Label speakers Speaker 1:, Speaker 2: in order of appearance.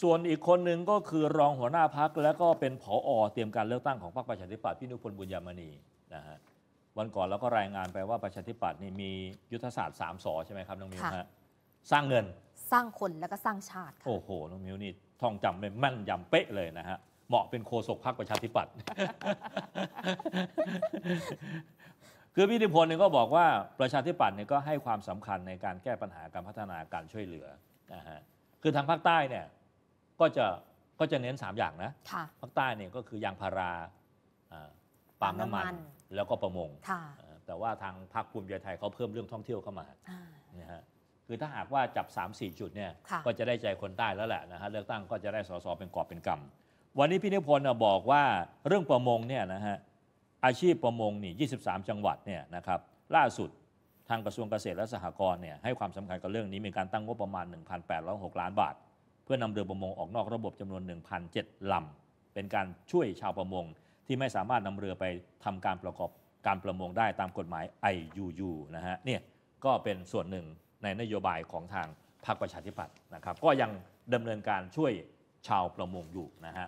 Speaker 1: ส่วนอีกคนหนึ่งก็คือรองหัวหน้าพักและก็เป็นผออเตรียมการเลือกตั้งของพรรคประชาธิปัตย์พี่นุพลบุญยามณีนะฮะวันก่อนเราก็รายงานไปว่าประชาธิปัตย์นี่มียุทธศาสตร์ 3สอใช่ไหมครับน้องมิว ฮะ สร้างเงิน
Speaker 2: สร้างคนแล้วก็สร้างชาติ
Speaker 1: โอ้โหน้องมิว นี่ท่องจำเป็นแม่นยำเป๊ะเลยนะฮะเหมาะเป็นโคศกพรรคประชาธิปัตย์คือพี่นิพนธ์เนี่ยก็บอกว่าประชาธิปัตย์เนี่ยก็ให้ความสำคัญในการแก้ปัญหาการพัฒนาการช่วยเหลือนะฮะคือทางภาคใต้เนี่ยก็จะก็จะเน้น 3 อย่างนะภาคใต้เนี่ยก็คือยางพาราปาล์มน้ำมันแล้วก็ประมงแต่ว่าทางพรรคภูมิใจไทยเขาเพิ่มเรื่องท่องเที่ยวเข้ามาเนีนะฮะคือถ้าหากว่าจับ 3 4 จุดเนี่ยก็จะได้ใจคนใต้แล้วแหละนะฮะเลือกตั้งก็จะได้สสเป็นกอบเป็นกำวันนี้พี่นิพนธ์บอกว่าเรื่องประมงเนี่ยนะฮะอาชีพประมงนี่23 จังหวัดเนี่ยนะครับล่าสุดทางกระทรวงเกษตรและสหกรณ์เนี่ยให้ความสำคัญกับเรื่องนี้มีการตั้งงบประมาณ1,806ล้านบาทพื่อนำเรือประมงออกนอกระบบจำนวน1,007ลำเป็นการช่วยชาวประมงที่ไม่สามารถนำเรือไปทำการประกอบการประมงได้ตามกฎหมาย IUU นะฮะเนี่ยก็เป็นส่วนหนึ่งในนโยบายของทางพรรคประชาธิปัตย์นะครับก็ยังดำเนินการช่วยชาวประมงอยู่นะฮะ